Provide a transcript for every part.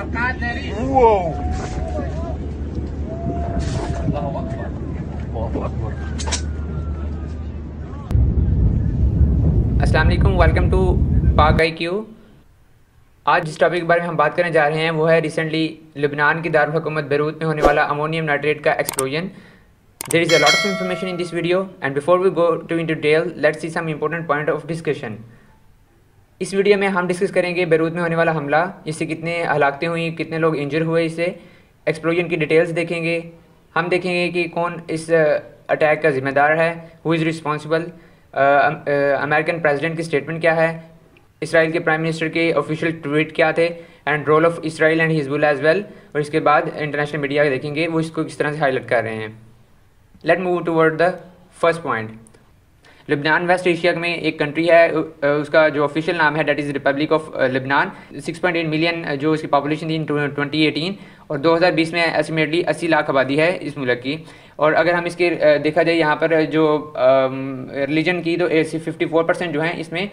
अस्सलाम वालेकुम welcome to पाक आई क्यू आज जिस टॉपिक के बारे में हम बात करने जा रहे हैं वो है रिसेंटली लुबनान की दारकूमत बैरूत में होने वाला अमोनियम नाइट्रेट का explosion there is a lot of information in this video and before we go to into detail let see some important point of discussion इस वीडियो में हम डिस्कस करेंगे Beirut में होने वाला हमला इससे कितने हलाकते हुई कितने लोग इंजर हुए इसे एक्सप्लोजन की डिटेल्स देखेंगे हम देखेंगे कि कौन इस अटैक का जिम्मेदार है who is responsible American president की स्टेटमेंट क्या है इसराइल के प्राइम मिनिस्टर के ऑफिशियल ट्वीट क्या थे and role of Israel and Hezbollah as well और इसके बाद इंटरनेशनल मीडिया देखेंगे वो इसको किस तरह से हाईलाइट कर रहे हैं let move toward the first point Lebanon West Asia में एक कंट्री है उसका जो ऑफिशियल नाम है that is Republic of Lebanon 6.8 million जो उसकी पॉपुलेशन थी इन 2018 और 2020 में एस्टिमेटली 80 लाख आबादी है इस मुल्क की और अगर हम इसके देखा जाए यहाँ पर जो रिलीजन की तो फिफ्टी फोर परसेंट जो हैं इसमें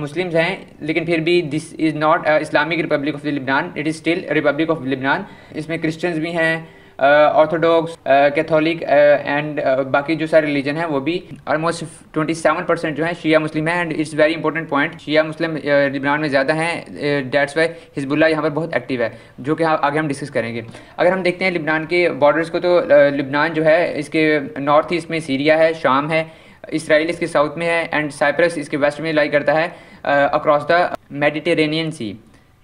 मुस्लिम्स हैं लेकिन फिर भी this is not Islamic Republic of Lebanon it is still Republic of Lebanon इसमें क्रिश्चियंस भी हैं ऑर्थोडॉक्स कैथोलिक एंड बाकी जो सारे रिलीजन है वो भी ऑलमोस्ट ट्वेंटी सेवन परसेंट जो है शिया मुस्लिम है and it's very important point शिया मुस्लिम लिबनान में ज़्यादा हैं डेट्स वाई हिजबुल्ला यहाँ पर बहुत एक्टिव है जो कि आगे हम डिस्कस करेंगे अगर हम देखते हैं लिबनान के बॉर्डर्स को तो लिबनान uh, जो है इसके नॉर्थ ईस्ट में सीरिया है शाम है इसराइल इसके साउथ में है एंड साइप्रस इसके वेस्ट में लाई करता है across the Mediterranean Sea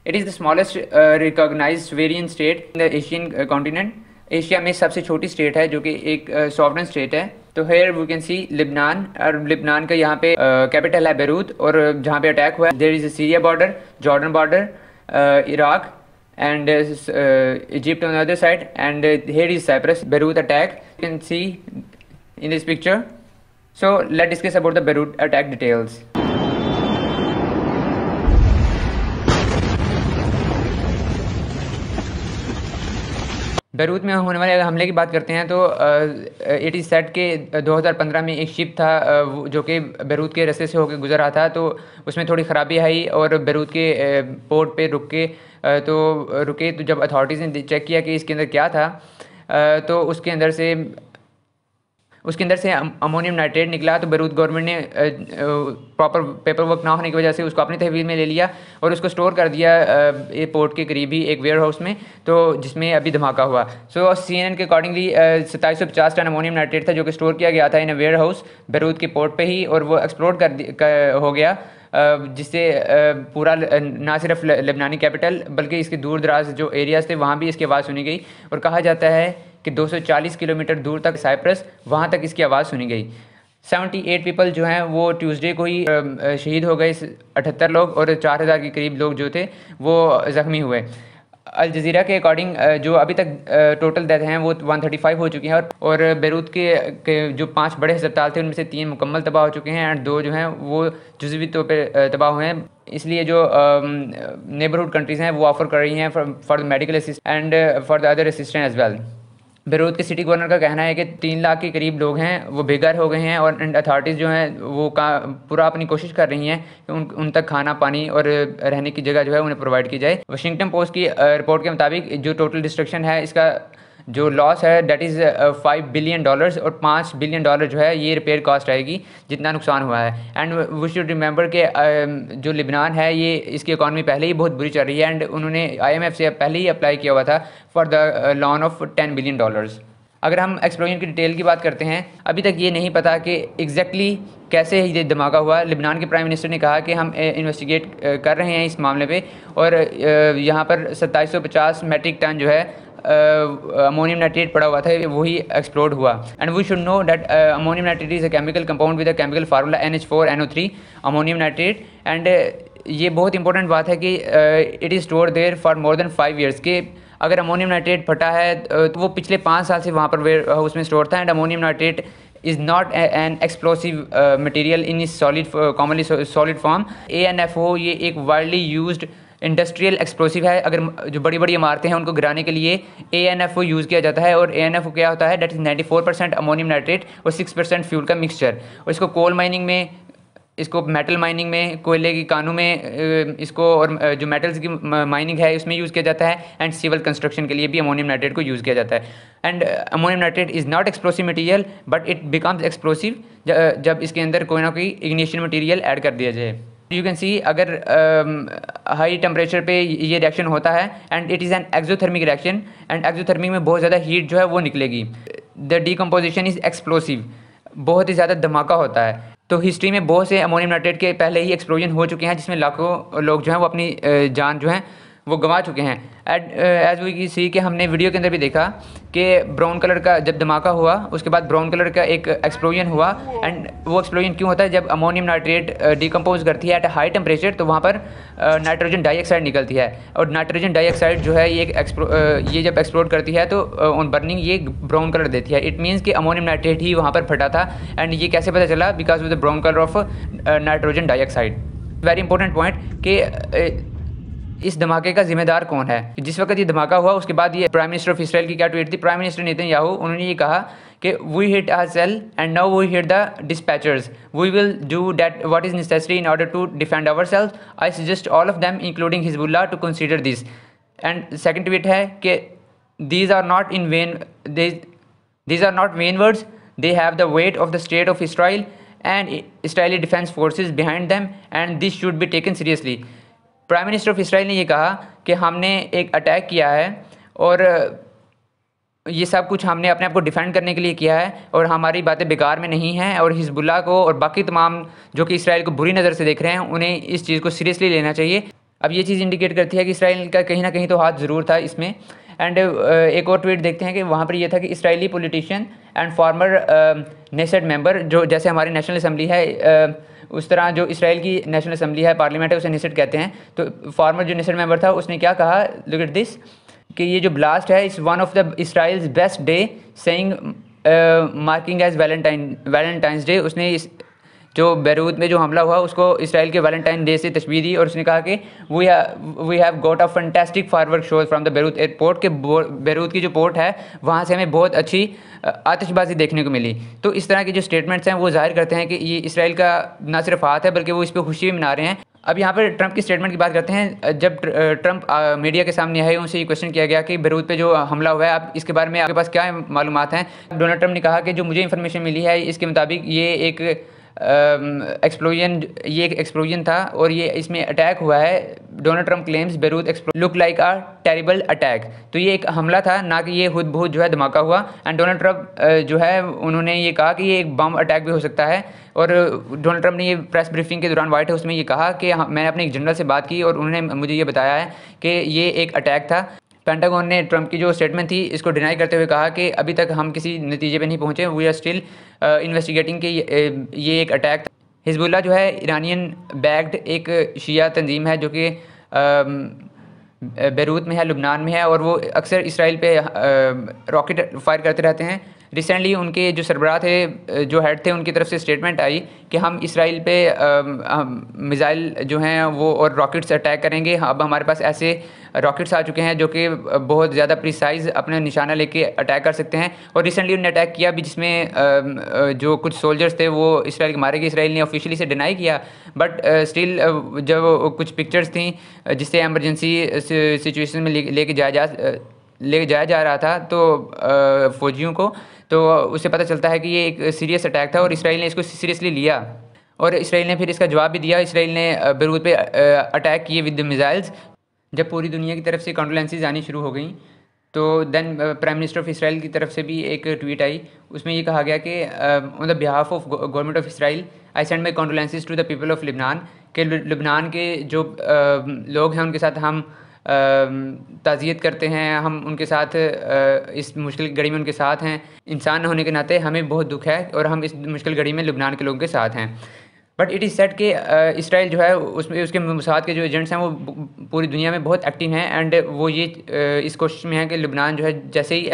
it is the smallest recognise sovereign state in the Asian continent Asia में सबसे छोटी स्टेट है जो कि एक सॉवरन स्टेट है तो here we can see Lebanon और लिबनान का यहाँ पे कैपिटल uh, है बेरूत और जहाँ पे अटैक हुआ है there is a Syria border Jordan border Iraq and Egypt on other side and here is Cyprus Beirut attack you can see in this picture so let discuss about the Beirut attack details Beirut में होने वाले हमले की बात करते हैं तो eighty set के 2015 में एक शिप था जो कि बैरूत के रस्ते से होकर गुजर रहा था तो उसमें थोड़ी ख़राबी आई और बैरूत के पोर्ट पे रुक के तो रुके तो जब अथॉरिटीज़ ने चेक किया कि इसके अंदर क्या था तो उसके अंदर से उसके अंदर से अमोनियम नाइट्रेट निकला तो बैरूत गवर्नमेंट ने प्रॉपर पेपर वर्क ना होने की वजह से उसको अपनी तहवील में ले लिया और उसको स्टोर कर दिया पोर्ट के करीब ही एक वेयर हाउस में तो जिसमें अभी धमाका हुआ सो सी के अकॉर्डिंगली सताईस सौ पचास टन अमोनियम नाइट्रेट था जो कि स्टोर किया गया था इन वेयर हाउस बैरूत के पोर्ट पर ही और वो एक्सप्लोर कर, कर हो गया जिससे पूरा ना सिर्फ लेबनानी कैपिटल बल्कि इसके दूर दराज जो एरियाज़ थे वहाँ भी इसकी आवाज़ सुनी गई और कहा जाता है कि 240 किलोमीटर दूर तक साइप्रस वहाँ तक इसकी आवाज़ सुनी गई 78 पीपल जो हैं वो ट्यूसडे को ही शहीद हो गए अठहत्तर लोग और 4000 के करीब लोग जो थे वो ज़ख्मी हुए अल जजीरा के अकॉर्डिंग जो अभी तक टोटल डेथ हैं वो 135 हो चुकी हैं और और बैरूत के, के जो पांच बड़े अस्पताल थे उनमें से तीन मुकम्मल तबाह हो चुके हैं एंड दो जो हैं वो जजवी तौर पर तबाह हुए हैं इसलिए जो नेबरहुड कंट्रीज़ हैं वो ऑफर कर रही हैं for the medical assist and for the other assistant as well Beirut के सिटी गवर्नर का कहना है कि तीन लाख के करीब लोग हैं वो बेघर हो गए हैं और अथॉरिटीज़ जो हैं वो का पूरा अपनी कोशिश कर रही हैं कि उन उन तक खाना पानी और रहने की जगह जो है उन्हें प्रोवाइड की जाए वाशिंगटन पोस्ट की रिपोर्ट के मुताबिक जो टोटल डिस्ट्रक्शन है इसका जो लॉस है that is five billion dollars और पाँच बिलियन डॉलर जो है ये रिपेयर कॉस्ट आएगी जितना नुकसान हुआ है एंड वी शुड रिमेंबर के जो लिबनान है ये इसकी इकानमी पहले ही बहुत बुरी चल रही है एंड उन्होंने आई से पहले ही अप्लाई किया हुआ था for the loan of ten billion dollars अगर हम एक्सप्लोजन की डिटेल की बात करते हैं अभी तक ये नहीं पता कि एग्जैक्टली exactly कैसे ये धमाका हुआ लिबनान के प्राइम मिनिस्टर ने कहा कि हम इन्वेस्टिगेट uh, uh, कर रहे हैं इस मामले पे और uh, यहाँ पर 2750 मैट्रिक टन जो है अमोनियम नाइट्रेट पड़ा हुआ था वही एक्सप्लोड हुआ and we should know that ammonium nitrate is a chemical compound with a chemical formula N H four N O three ammonium nitrate and ये बहुत इंपॉर्टेंट बात है कि it is store there for more than five years के अगर ammonium nitrate फटा है तो वो पिछले पाँच साल से वहाँ पर वेयर हाउस में स्टोर था and ammonium nitrate is not an explosive material in is solid commonly solid form A N F O ये एक वाइडली यूज इंडस्ट्रियल एक्सप्लोसिव है अगर जो बड़ी बड़ी इमारतें हैं उनको गिराने के लिए A N F O use किया जाता है और ए एन एफ ओ क्या होता है that is ninety four percent ammonium nitrate और सिक्स परसेंट फ्यूल का मिक्सचर और इसको कोल माइनिंग में इसको मेटल माइनिंग में कोयले की कानों में इसको और जो मेटल्स की माइनिंग है उसमें यूज़ किया जाता है एंड सिविल कंस्ट्रक्शन के लिए भी अमोनियम नाइट्रेट को यूज़ किया जाता है and ammonium nitrate is not explosive material but it becomes explosive जब इसके अंदर कोई ना कोई इग्निशन मटेरियल ऐड कर दिया जाए यू कैन सी अगर हाई um, टेम्परेचर पे ये रिएक्शन होता है and it is an exothermic reaction and exothermic में बहुत ज़्यादा हीट जो है वो निकलेगी द डीकम्पोजिशन इज़ एक्सप्लोसिव बहुत ही ज़्यादा धमाका होता है तो हिस्ट्री में बहुत से अमोनियम नाइट्रेट के पहले ही एक्सप्लोजन हो चुके हैं जिसमें लाखों लोग जो हैं वो अपनी uh, जान जो है वो गंवा चुके हैं एट एज वी सी के हमने वीडियो के अंदर भी देखा कि ब्राउन कलर का जब धमाका हुआ उसके बाद ब्राउन कलर का एक एक्सप्लोजन हुआ एंड वो एक्सप्लोजन क्यों होता है जब अमोनियम नाइट्रेट डिकम्पोज करती है एट हाई टेम्परेचर तो वहाँ पर नाइट्रोजन uh, डाइऑक्साइड निकलती है और नाइट्रोजन डाइऑक्साइड जो है ये एक uh, ये जब एक्सप्लोड करती है तो ऑन uh, बर्निंग ये ब्राउन कलर देती है इट मीन्स कि अमोनियम नाइट्रेट ही वहाँ पर फटा था एंड ये कैसे पता चला because of the brown colour of nitrogen dioxide very important point कि इस धमाके का जिम्मेदार कौन है जिस वक्त ये धमाका हुआ उसके बाद ये प्राइम मिनिस्टर ऑफ इसराइल की क्या ट्वीट थी प्राइम मिनिस्टर नितिन याहू उन्होंने ये कहा कि we hit our cell and now we hit the dispatchers we will do that what is necessary in order to defend our self I suggest all of them including Hezbollah to consider this and second tweet है कि these are not in vain these are not vain words they have the weight of the state of Israel and Israeli defence forces behind them and this should be taken seriously prime minister of Israel ने यह कहा कि हमने एक attack किया है और ये सब कुछ हमने अपने आप को डिफेंड करने के लिए किया है और हमारी बातें बेकार में नहीं हैं और हिजबुल्ला को और बाकी तमाम जो कि इसराइल को बुरी नज़र से देख रहे हैं उन्हें इस चीज़ को सीरियसली लेना चाहिए अब ये चीज़ इंडिकेट करती है कि इसराइल का कहीं ना कहीं तो हाथ ज़रूर था इसमें एंड एक और ट्वीट देखते हैं कि वहाँ पर यह था कि Israeli politician and former Knesset member जो जैसे हमारी नेशनल असम्बली है उस तरह जो इसराइल की नेशनल असम्बली है पार्लियामेंट है उसे निसट कहते हैं तो फॉर्मर जो निसट मेंबर था उसने क्या कहा लुक एट दिस कि ये जो ब्लास्ट है is one of the Israel's best day saying marking as Valentine Valentine's Day उसने इस जो बैरूत में जो हमला हुआ उसको इसराइल के वैलेंटाइन डे से तस्वीर दी और उसने कहा कि we we have got a fantastic firework show from the Beirut airport के बैरूत की जो पोर्ट है वहाँ से हमें बहुत अच्छी आतिशबाजी देखने को मिली तो इस तरह के जो स्टेटमेंट्स हैं वो जाहिर करते हैं कि ये इसराइल का ना सिर्फ हाथ है बल्कि वो इस पर खुशी भी मना रहे हैं अब यहाँ पर ट्रंप की स्टेटमेंट की बात करते हैं जब ट्रंप मीडिया के सामने आए उनसे ये क्वेश्चन किया गया कि बैरूत पे जो हमला हुआ है आप इसके बारे में आपके पास क्या मालूम हैं डोनाल्ड ट्रंप ने कहा कि जो मुझे इन्फॉर्मेशन मिली है इसके मुताबिक ये एक एक्सप्लोजन ये एक एक्सप्लोजन था और ये इसमें अटैक हुआ है Donald Trump claims Beirut look like a terrible attack तो ये एक हमला था ना कि ये खुद बहुत जो है धमाका हुआ एंड डोनाल्ड ट्रंप जो है उन्होंने ये कहा कि ये एक बम अटैक भी हो सकता है और डोनाल्ड ट्रंप ने ये प्रेस ब्रीफिंग के दौरान व्हाइट हाउस में ये कहा कि हाँ, मैंने अपने एक जनरल से बात की और उन्होंने मुझे ये बताया है कि ये एक अटैक था पेंटागॉन ने ट्रंप की जो स्टेटमेंट थी इसको डिनाई करते हुए कहा कि अभी तक हम किसी नतीजे पर नहीं पहुँचे वी आर स्टिल इन्वेस्टिगेटिंग के ये एक अटैक था हिजबुल्ला जो है ईरानियन बैग्ड एक शिया तंजीम है जो कि बैरूत um, में है लुबनान में है और वो अक्सर इसराइल पे रॉकेट uh, फायर करते रहते हैं रिसेंटली उनके जो सरबराह थे uh, जो हेड थे उनकी तरफ से स्टेटमेंट आई कि हम इसराइल पे um, मिज़ाइल जो हैं वो और रॉकेट्स अटैक करेंगे अब हमारे पास ऐसे रॉकेट्स आ चुके हैं जो कि बहुत ज़्यादा प्रिसाइज अपने निशाना लेके अटैक कर सकते हैं और रिसेंटली उन्होंने अटैक किया भी जिसमें जो कुछ सोल्जर्स थे वो इसराइल के मारे गए इसराइल ने ऑफिशियली से डिनाई किया बट स्टिल जब कुछ पिक्चर्स थी जिससे एमरजेंसी सिचुएशन में लेके जाया जा ले जाया जा रहा था तो फौजियों को तो उससे पता चलता है कि ये एक सीरियस अटैक था और इसराइल ने इसको सीरियसली लिया और इसराइल ने फिर इसका जवाब भी दिया इसराइल ने बेरूत पे अटैक किए विद मिज़ाइल्स जब पूरी दुनिया की तरफ से कॉन्डोलेंसेज आनी शुरू हो गई तो then prime minister of Israel की तरफ से भी एक ट्वीट आई उसमें ये कहा गया कि on the behalf of government of Israel I send my condolences to the people of Lebanon के लिबनान के जो आ, um, लोग हैं उनके साथ हम um, ताज़ियत करते हैं हम उनके साथ uh, इस मुश्किल घड़ी में उनके साथ हैं इंसान होने के नाते हमें बहुत दुख है और हम इस मुश्किल घड़ी में लुबनान के लोगों के साथ हैं बट इट इज़ सेट कि इसराइल जो है उसमें उसके मुसाद के जो एजेंट्स हैं वो पूरी दुनिया में बहुत एक्टिव हैं एंड वो ये इस कोशिश में है कि लुबनान जो है जैसे ही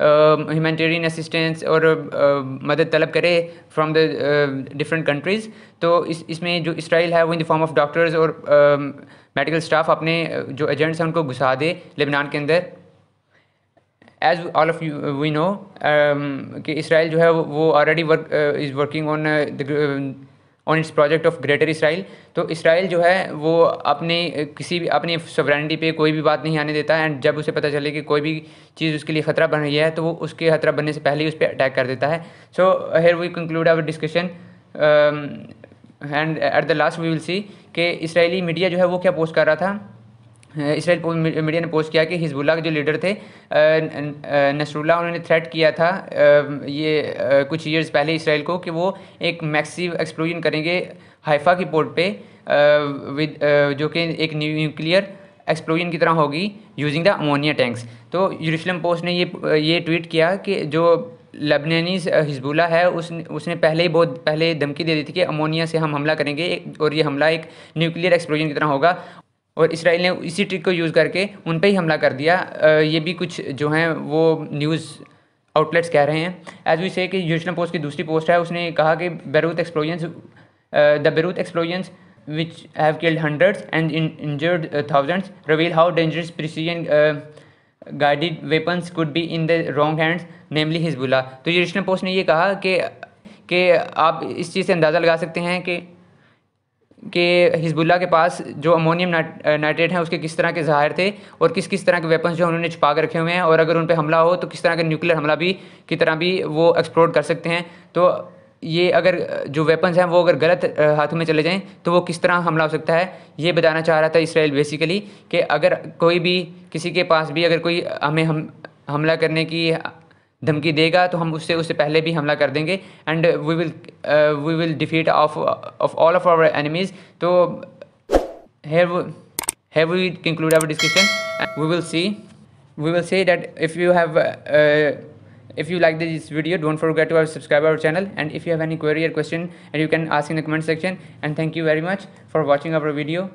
ह्यूमैनिटेरियन असिस्टेंस और uh, मदद तलब करे फ्राम द डिफरेंट कंट्रीज़ तो इस इसमें जो इसराइल है वो in the form of doctors और मेडिकल uh, स्टाफ अपने जो एजेंट्स हैं उनको घुसा दे लेबनान के अंदर as all of you we know कि इसराइल जो है वो already work is working on on its project of Greater Israel तो इसराइल जो है वो अपने किसी भी अपनी सवरानिटी पे कोई भी बात नहीं आने देता एंड जब उसे पता चले कि कोई भी चीज़ उसके लिए खतरा बन रही है तो वो उसके खतरा बनने से पहले ही उस पर अटैक कर देता है so here we conclude our discussion and at the last we will see कि इसराइली मीडिया जो है वो क्या पोस्ट कर रहा था इसराइल मीडिया ने पोस्ट किया कि हिजबुल्ला के जो लीडर थे नसरुल्ला उन्होंने थ्रेट किया था ये कुछ ईयर्स पहले इसराइल को कि वो एक मैक्सिव एक्सप्लोजन करेंगे हाइफा की पोर्ट पे विद जो कि एक न्यूक्लियर एक्सप्लोजन की तरह होगी यूजिंग द अमोनिया टैंक्स तो यूरूशलम पोस्ट ने ये ये ट्वीट किया कि जो लेबनानी हिजबुल्ला है उस उसने पहले ही बहुत पहले धमकी दे दी थी कि अमोनिया से हम हमला करेंगे और ये हमला एक न्यूक्लियर एक्सप्लोजन की तरह होगा और इसराइल ने इसी ट्रिक को यूज़ करके उन पर ही हमला कर दिया ये भी कुछ जो हैं वो न्यूज़ आउटलेट्स कह रहे हैं एज वी से कि यूशन पोस्ट की दूसरी पोस्ट है उसने कहा कि Beirut explosion the Beirut explosion which have killed hundreds and injured thousands reveal how dangerous precision guided weapons could be in the wrong hands namely Hezbollah तो यूजनल पोस्ट ने ये कहा कि कि आप इस चीज़ से अंदाज़ा लगा सकते हैं कि के हिजबुल्ला के पास जो अमोनियम नाइट्रेट हैं उसके किस तरह के ज़ाहिर थे और किस किस तरह के वेपन्स जो उन्होंने छुपा के रखे हुए हैं और अगर उन पर हमला हो तो किस तरह का न्यूक्लियर हमला भी की तरह भी वो एक्सप्लोर कर सकते हैं तो ये अगर जो वेपन्स हैं वो अगर गलत हाथों में चले जाएं तो वो किस तरह हमला हो सकता है ये बताना चाह रहा था इसराइल बेसिकली कि अगर कोई भी किसी के पास भी अगर कोई हमें हम हमला करने की धमकी देगा तो हम उससे उससे पहले भी हमला कर देंगे and we will we will defeat of of all of our enemies तो have have we conclude our discussion we will see we will see that if you have if you like this video don't forget to our subscribe our channel and if you have any query या question and you can ask in the comment section and thank you very much for watching our video